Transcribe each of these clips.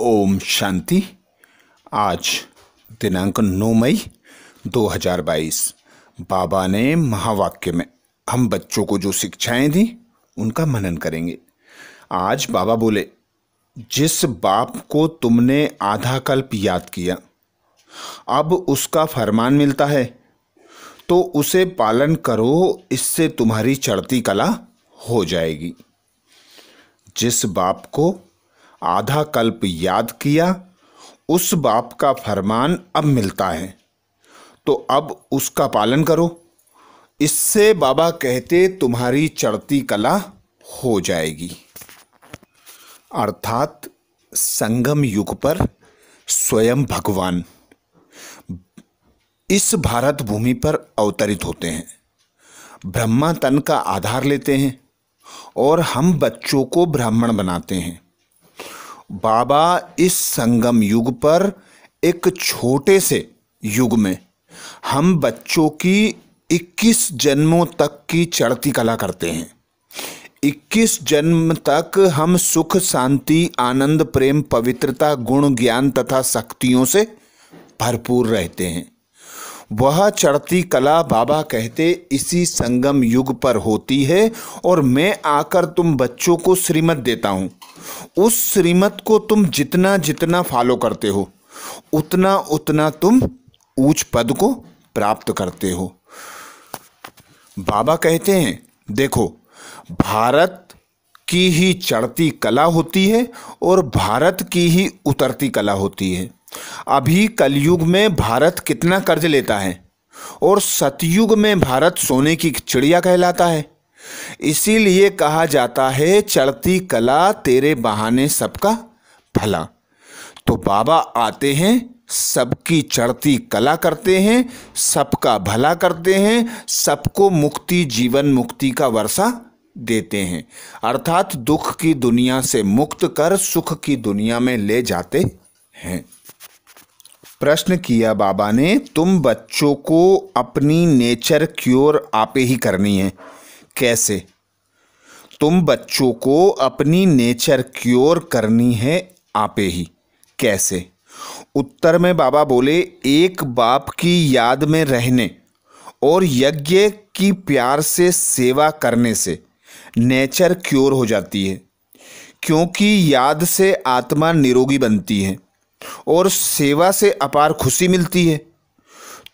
ओम शांति आज दिनांक 9 मई 2022 बाबा ने महावाक्य में हम बच्चों को जो शिक्षाएं दी उनका मनन करेंगे आज बाबा बोले जिस बाप को तुमने आधा कल्प याद किया अब उसका फरमान मिलता है तो उसे पालन करो इससे तुम्हारी चढ़ती कला हो जाएगी जिस बाप को आधा कल्प याद किया उस बाप का फरमान अब मिलता है तो अब उसका पालन करो इससे बाबा कहते तुम्हारी चढ़ती कला हो जाएगी अर्थात संगम युग पर स्वयं भगवान इस भारत भूमि पर अवतरित होते हैं ब्रह्मा तन का आधार लेते हैं और हम बच्चों को ब्राह्मण बनाते हैं बाबा इस संगम युग पर एक छोटे से युग में हम बच्चों की 21 जन्मों तक की चढ़ती कला करते हैं 21 जन्म तक हम सुख शांति आनंद प्रेम पवित्रता गुण ज्ञान तथा शक्तियों से भरपूर रहते हैं वह चढ़ती कला बाबा कहते इसी संगम युग पर होती है और मैं आकर तुम बच्चों को श्रीमत देता हूँ उस श्रीमत को तुम जितना जितना फॉलो करते हो उतना उतना तुम ऊंच पद को प्राप्त करते हो बाबा कहते हैं देखो भारत की ही चढ़ती कला होती है और भारत की ही उतरती कला होती है अभी कलयुग में भारत कितना कर्ज लेता है और सतयुग में भारत सोने की चिड़िया कहलाता है इसीलिए कहा जाता है चढ़ती कला तेरे बहाने सबका भला तो बाबा आते हैं सबकी चढ़ती कला करते हैं सबका भला करते हैं सबको मुक्ति जीवन मुक्ति का वर्षा देते हैं अर्थात दुख की दुनिया से मुक्त कर सुख की दुनिया में ले जाते हैं प्रश्न किया बाबा ने तुम बच्चों को अपनी नेचर क्योर आपे ही करनी है कैसे तुम बच्चों को अपनी नेचर क्योर करनी है आपे ही कैसे उत्तर में बाबा बोले एक बाप की याद में रहने और यज्ञ की प्यार से सेवा करने से नेचर क्योर हो जाती है क्योंकि याद से आत्मा निरोगी बनती है और सेवा से अपार खुशी मिलती है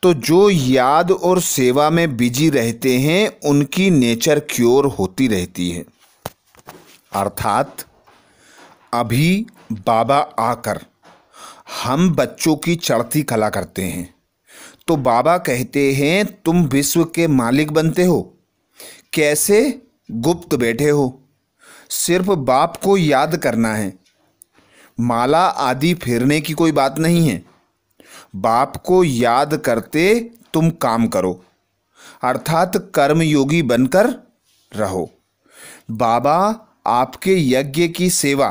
तो जो याद और सेवा में बिजी रहते हैं उनकी नेचर क्योर होती रहती है अर्थात अभी बाबा आकर हम बच्चों की चढ़ती कला करते हैं तो बाबा कहते हैं तुम विश्व के मालिक बनते हो कैसे गुप्त बैठे हो सिर्फ बाप को याद करना है माला आदि फेरने की कोई बात नहीं है बाप को याद करते तुम काम करो अर्थात कर्मयोगी बनकर रहो बाबा आपके यज्ञ की सेवा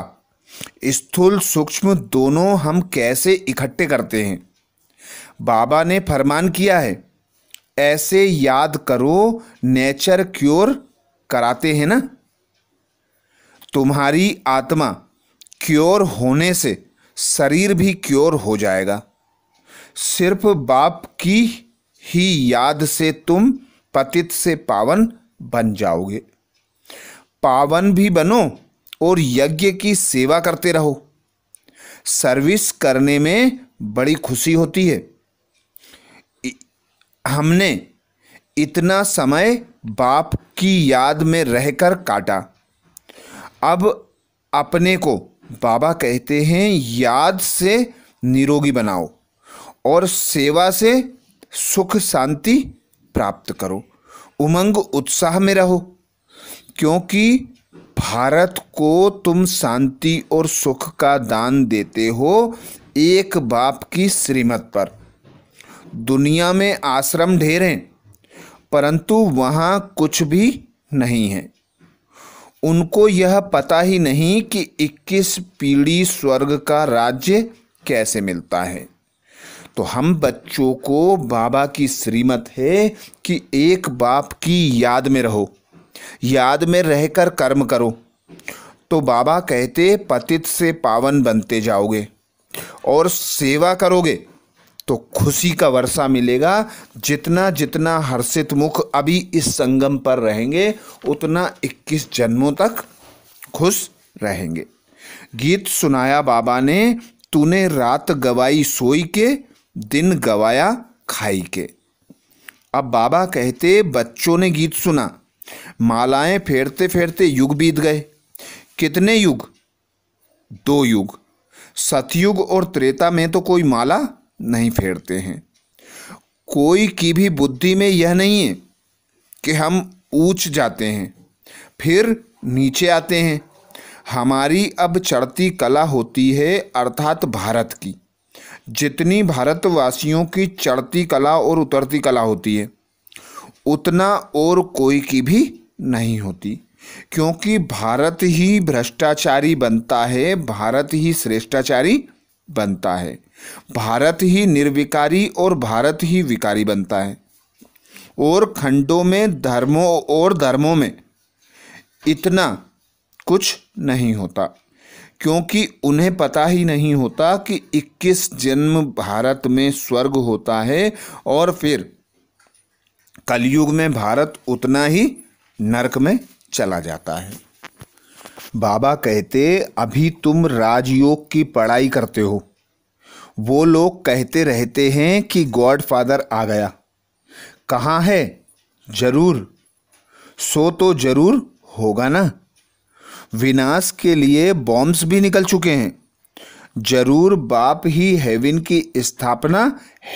स्थूल सूक्ष्म दोनों हम कैसे इकट्ठे करते हैं बाबा ने फरमान किया है ऐसे याद करो नेचर क्योर कराते हैं ना तुम्हारी आत्मा क्योर होने से शरीर भी क्योर हो जाएगा सिर्फ बाप की ही याद से तुम पतित से पावन बन जाओगे पावन भी बनो और यज्ञ की सेवा करते रहो सर्विस करने में बड़ी खुशी होती है हमने इतना समय बाप की याद में रहकर काटा अब अपने को बाबा कहते हैं याद से निरोगी बनाओ और सेवा से सुख शांति प्राप्त करो उमंग उत्साह में रहो क्योंकि भारत को तुम शांति और सुख का दान देते हो एक बाप की श्रीमत पर दुनिया में आश्रम ढेर हैं परंतु वहाँ कुछ भी नहीं है उनको यह पता ही नहीं कि 21 पीढ़ी स्वर्ग का राज्य कैसे मिलता है तो हम बच्चों को बाबा की श्रीमत है कि एक बाप की याद में रहो याद में रहकर कर्म करो तो बाबा कहते पतित से पावन बनते जाओगे और सेवा करोगे तो खुशी का वर्षा मिलेगा जितना जितना हर्षित मुख अभी इस संगम पर रहेंगे उतना 21 जन्मों तक खुश रहेंगे गीत सुनाया बाबा ने तूने रात गवाई सोई के दिन गवाया खाई के अब बाबा कहते बच्चों ने गीत सुना मालाएं फेरते फेरते युग बीत गए कितने युग दो युग सतयुग और त्रेता में तो कोई माला नहीं फेरते हैं कोई की भी बुद्धि में यह नहीं है कि हम ऊंच जाते हैं फिर नीचे आते हैं हमारी अब चढ़ती कला होती है अर्थात भारत की जितनी भारतवासियों की चढ़ती कला और उतरती कला होती है उतना और कोई की भी नहीं होती क्योंकि भारत ही भ्रष्टाचारी बनता है भारत ही श्रेष्ठाचारी बनता है भारत ही निर्विकारी और भारत ही विकारी बनता है और खंडों में धर्मों और धर्मों में इतना कुछ नहीं होता क्योंकि उन्हें पता ही नहीं होता कि 21 जन्म भारत में स्वर्ग होता है और फिर कलयुग में भारत उतना ही नरक में चला जाता है बाबा कहते अभी तुम राजयोग की पढ़ाई करते हो वो लोग कहते रहते हैं कि गॉड फादर आ गया कहाँ है जरूर सो तो जरूर होगा ना विनाश के लिए बॉम्ब्स भी निकल चुके हैं जरूर बाप ही हेविन की स्थापना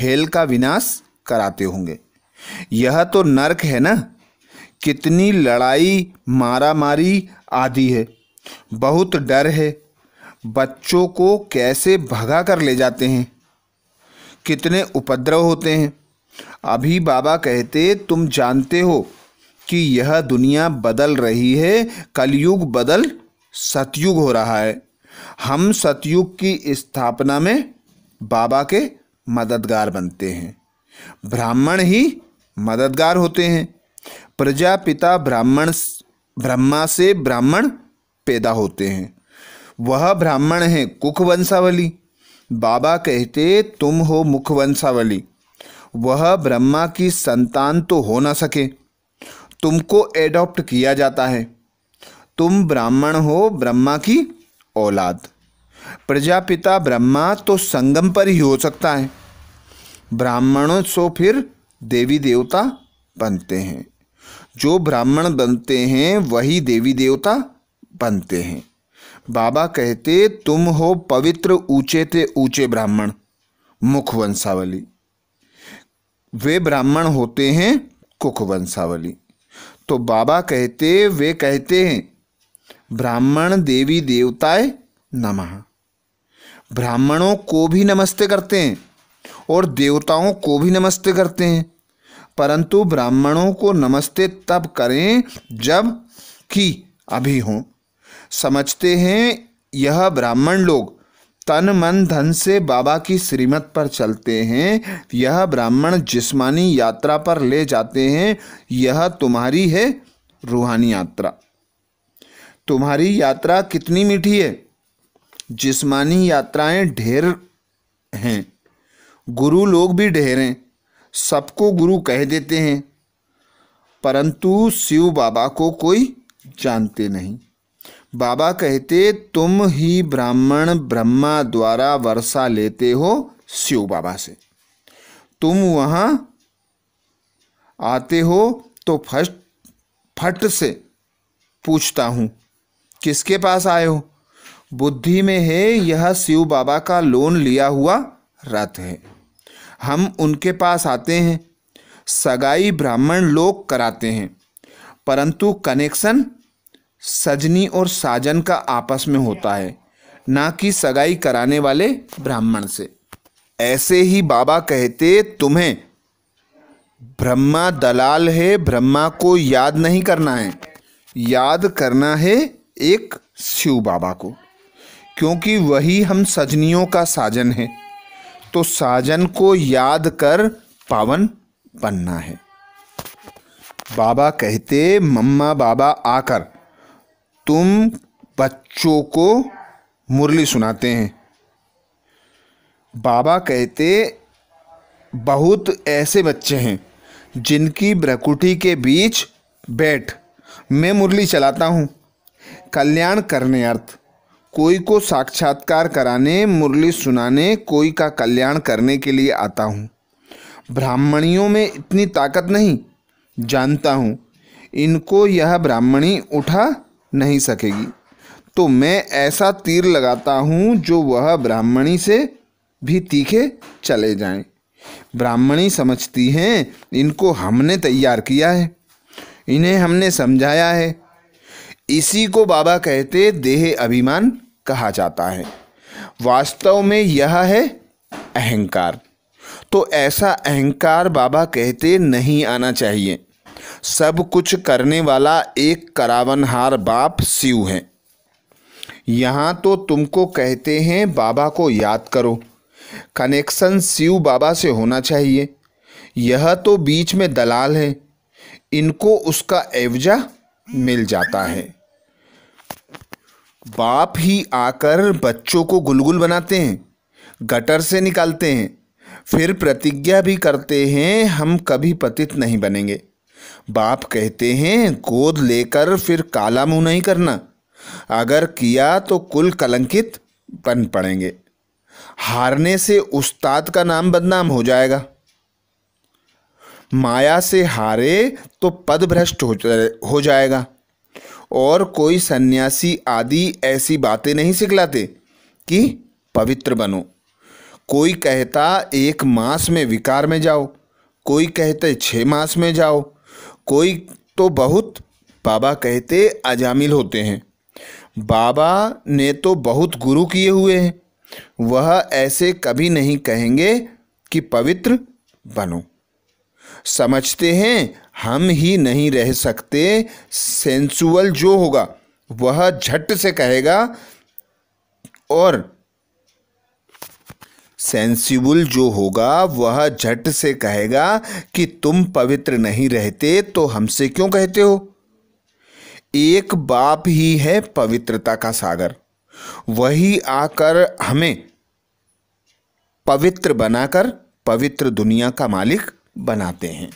हेल का विनाश कराते होंगे यह तो नरक है ना कितनी लड़ाई मारा मारी आदि है बहुत डर है बच्चों को कैसे भगा कर ले जाते हैं कितने उपद्रव होते हैं अभी बाबा कहते तुम जानते हो कि यह दुनिया बदल रही है कलयुग बदल सतयुग हो रहा है हम सतयुग की स्थापना में बाबा के मददगार बनते हैं ब्राह्मण ही मददगार होते हैं प्रजापिता ब्राह्मण ब्रह्मा से ब्राह्मण पैदा होते हैं वह ब्राह्मण है कुख वंशावली बाबा कहते तुम हो मुख वंशावली वह ब्रह्मा की संतान तो हो ना सके तुमको एडॉप्ट किया जाता है तुम ब्राह्मण हो ब्रह्मा की औलाद प्रजापिता ब्रह्मा तो संगम पर ही हो सकता है ब्राह्मणों सो फिर देवी देवता बनते हैं जो ब्राह्मण बनते हैं वही देवी देवता बनते हैं बाबा कहते तुम हो पवित्र ऊंचे ते ऊंचे ब्राह्मण मुख वंशावली वे ब्राह्मण होते हैं कुख वंशावली तो बाबा कहते वे कहते हैं ब्राह्मण देवी देवताए नमः ब्राह्मणों को भी नमस्ते करते हैं और देवताओं को भी नमस्ते करते हैं परंतु ब्राह्मणों को नमस्ते तब करें जब कि अभी हों समझते हैं यह ब्राह्मण लोग तन मन धन से बाबा की श्रीमत पर चलते हैं यह ब्राह्मण जिस्मानी यात्रा पर ले जाते हैं यह तुम्हारी है रूहानी यात्रा तुम्हारी यात्रा कितनी मीठी है जिस्मानी यात्राएं ढेर हैं गुरु लोग भी ढेर हैं सबको गुरु कह देते हैं परंतु शिव बाबा को कोई जानते नहीं बाबा कहते तुम ही ब्राह्मण ब्रह्मा द्वारा वर्षा लेते हो शिव बाबा से तुम वहाँ आते हो तो फर्स्ट फट से पूछता हूँ किसके पास आए हो बुद्धि में है यह शिव बाबा का लोन लिया हुआ रथ है हम उनके पास आते हैं सगाई ब्राह्मण लोग कराते हैं परंतु कनेक्शन सजनी और साजन का आपस में होता है ना कि सगाई कराने वाले ब्राह्मण से ऐसे ही बाबा कहते तुम्हें ब्रह्मा दलाल है ब्रह्मा को याद नहीं करना है याद करना है एक शिव बाबा को क्योंकि वही हम सजनियों का साजन है तो साजन को याद कर पावन बनना है बाबा कहते मम्मा बाबा आकर तुम बच्चों को मुरली सुनाते हैं बाबा कहते बहुत ऐसे बच्चे हैं जिनकी ब्रकुटी के बीच बैठ मैं मुरली चलाता हूँ कल्याण करने अर्थ कोई को साक्षात्कार कराने मुरली सुनाने कोई का कल्याण करने के लिए आता हूँ ब्राह्मणियों में इतनी ताकत नहीं जानता हूँ इनको यह ब्राह्मणी उठा नहीं सकेगी तो मैं ऐसा तीर लगाता हूँ जो वह ब्राह्मणी से भी तीखे चले जाएं। ब्राह्मणी समझती हैं इनको हमने तैयार किया है इन्हें हमने समझाया है इसी को बाबा कहते देह अभिमान कहा जाता है वास्तव में यह है अहंकार तो ऐसा अहंकार बाबा कहते नहीं आना चाहिए सब कुछ करने वाला एक करावनहार बाप शिव है यहाँ तो तुमको कहते हैं बाबा को याद करो कनेक्शन शिव बाबा से होना चाहिए यह तो बीच में दलाल है इनको उसका एवजा मिल जाता है बाप ही आकर बच्चों को गुलगुल बनाते हैं गटर से निकालते हैं फिर प्रतिज्ञा भी करते हैं हम कभी पतित नहीं बनेंगे बाप कहते हैं गोद लेकर फिर काला मुंह नहीं करना अगर किया तो कुल कलंकित बन पड़ेंगे हारने से उस्ताद का नाम बदनाम हो जाएगा माया से हारे तो पद भ्रष्ट हो जाएगा और कोई सन्यासी आदि ऐसी बातें नहीं सिखलाते कि पवित्र बनो कोई कहता एक मास में विकार में जाओ कोई कहते छः मास में जाओ कोई तो बहुत बाबा कहते अजामिल होते हैं बाबा ने तो बहुत गुरु किए हुए हैं वह ऐसे कभी नहीं कहेंगे कि पवित्र बनो समझते हैं हम ही नहीं रह सकते सेंसुअल जो होगा वह झट से कहेगा और सेंसिबल जो होगा वह झट से कहेगा कि तुम पवित्र नहीं रहते तो हमसे क्यों कहते हो एक बाप ही है पवित्रता का सागर वही आकर हमें पवित्र बनाकर पवित्र दुनिया का मालिक बनाते हैं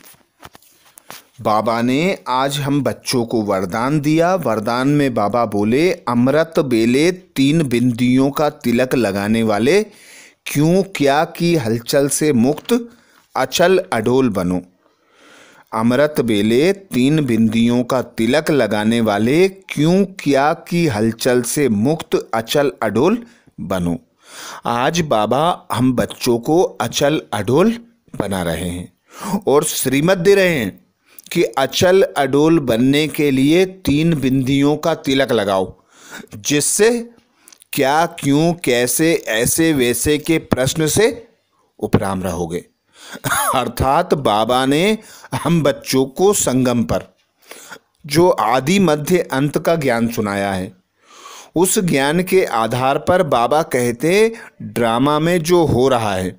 बाबा ने आज हम बच्चों को वरदान दिया वरदान में बाबा बोले अमृत बेले तीन बिंदियों का तिलक लगाने वाले क्यों क्या की हलचल से मुक्त अचल अडोल बनो अमृत बेले तीन बिंदियों का तिलक लगाने वाले क्यों क्या की हलचल से मुक्त अचल अडोल बनो आज बाबा हम बच्चों को अचल अडोल बना रहे हैं और श्रीमत दे रहे हैं कि अचल अडोल बनने के लिए तीन बिंदियों का तिलक लगाओ जिससे क्या क्यों कैसे ऐसे वैसे के प्रश्न से उपराम रहोगे अर्थात बाबा ने हम बच्चों को संगम पर जो आदि मध्य अंत का ज्ञान सुनाया है उस ज्ञान के आधार पर बाबा कहते ड्रामा में जो हो रहा है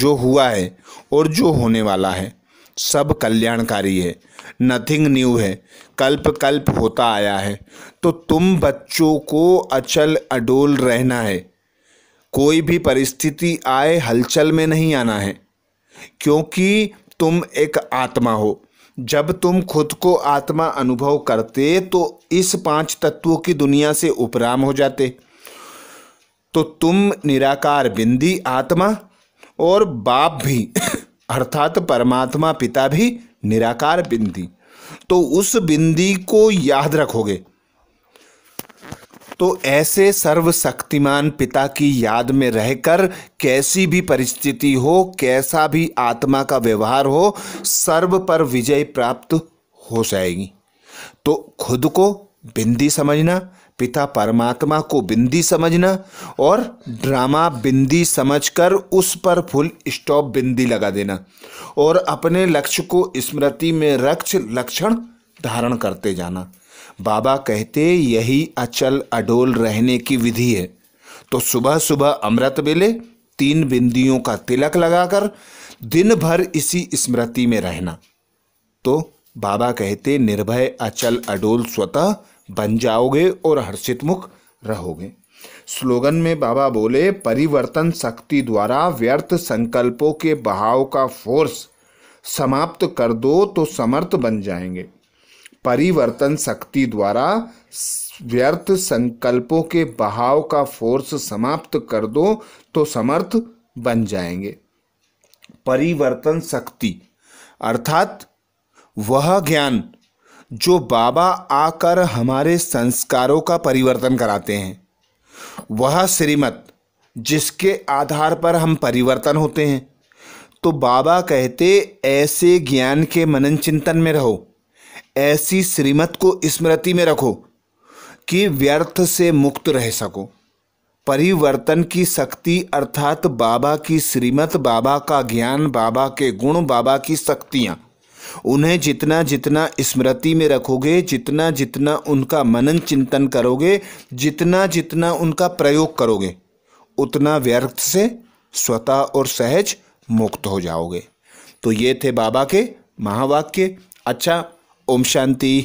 जो हुआ है और जो होने वाला है सब कल्याणकारी है नथिंग न्यू है कल्प कल्प होता आया है तो तुम बच्चों को अचल अडोल रहना है कोई भी परिस्थिति आए हलचल में नहीं आना है क्योंकि तुम एक आत्मा हो जब तुम खुद को आत्मा अनुभव करते तो इस पांच तत्वों की दुनिया से उपराम हो जाते तो तुम निराकार बिंदी आत्मा और बाप भी अर्थात परमात्मा पिता भी निराकार बिंदी तो उस बिंदी को याद रखोगे तो ऐसे सर्वशक्तिमान पिता की याद में रहकर कैसी भी परिस्थिति हो कैसा भी आत्मा का व्यवहार हो सर्व पर विजय प्राप्त हो जाएगी तो खुद को बिंदी समझना पिता परमात्मा को बिंदी समझना और ड्रामा बिंदी समझकर उस पर फुल स्टॉप बिंदी लगा देना और अपने लक्ष्य को स्मृति में रक्ष लक्षण धारण करते जाना बाबा कहते यही अचल अडोल रहने की विधि है तो सुबह सुबह अमृत बेले तीन बिंदियों का तिलक लगाकर दिन भर इसी स्मृति में रहना तो बाबा कहते निर्भय अचल अडोल स्वतः बन जाओगे और हर्षित मुख रहोगे स्लोगन में बाबा बोले परिवर्तन शक्ति द्वारा व्यर्थ संकल्पों के बहाव का फोर्स समाप्त कर दो तो समर्थ बन जाएंगे परिवर्तन शक्ति द्वारा व्यर्थ संकल्पों के बहाव का फोर्स समाप्त कर दो तो समर्थ बन जाएंगे परिवर्तन शक्ति अर्थात वह ज्ञान जो बाबा आकर हमारे संस्कारों का परिवर्तन कराते हैं वह श्रीमत जिसके आधार पर हम परिवर्तन होते हैं तो बाबा कहते ऐसे ज्ञान के मनन चिंतन में रहो ऐसी श्रीमत को स्मृति में रखो कि व्यर्थ से मुक्त रह सको परिवर्तन की शक्ति अर्थात बाबा की श्रीमत बाबा का ज्ञान बाबा के गुण बाबा की शक्तियाँ उन्हें जितना जितना स्मृति में रखोगे जितना जितना उनका मनन चिंतन करोगे जितना जितना उनका प्रयोग करोगे उतना व्यर्थ से स्वतः और सहज मुक्त हो जाओगे तो ये थे बाबा के महावाक्य अच्छा ओम शांति